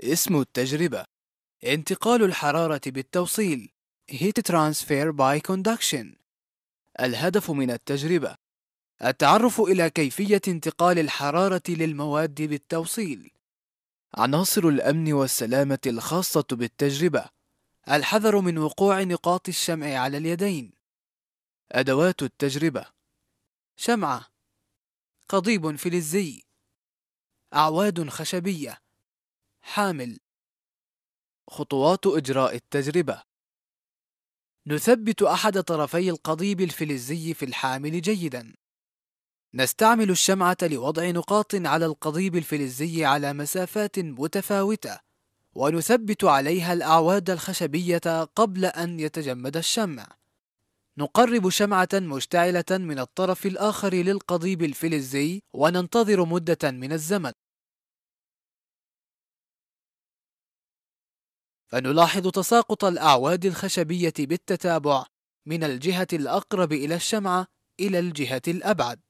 اسم التجربة انتقال الحرارة بالتوصيل Heat Transfer by Conduction الهدف من التجربة التعرف إلى كيفية انتقال الحرارة للمواد بالتوصيل عناصر الأمن والسلامة الخاصة بالتجربة الحذر من وقوع نقاط الشمع على اليدين أدوات التجربة شمعة قضيب فلزي أعواد خشبية حامل خطوات إجراء التجربة نثبت أحد طرفي القضيب الفلزي في الحامل جيدا نستعمل الشمعة لوضع نقاط على القضيب الفلزي على مسافات متفاوتة ونثبت عليها الأعواد الخشبية قبل أن يتجمد الشمع نقرب شمعة مشتعلة من الطرف الآخر للقضيب الفلزي وننتظر مدة من الزمن فنلاحظ تساقط الأعواد الخشبية بالتتابع من الجهة الأقرب إلى الشمعة إلى الجهة الأبعد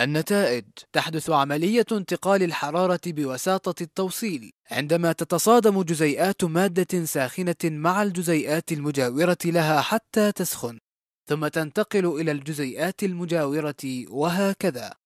النتائج تحدث عملية انتقال الحرارة بوساطة التوصيل عندما تتصادم جزيئات مادة ساخنة مع الجزيئات المجاورة لها حتى تسخن ثم تنتقل إلى الجزيئات المجاورة وهكذا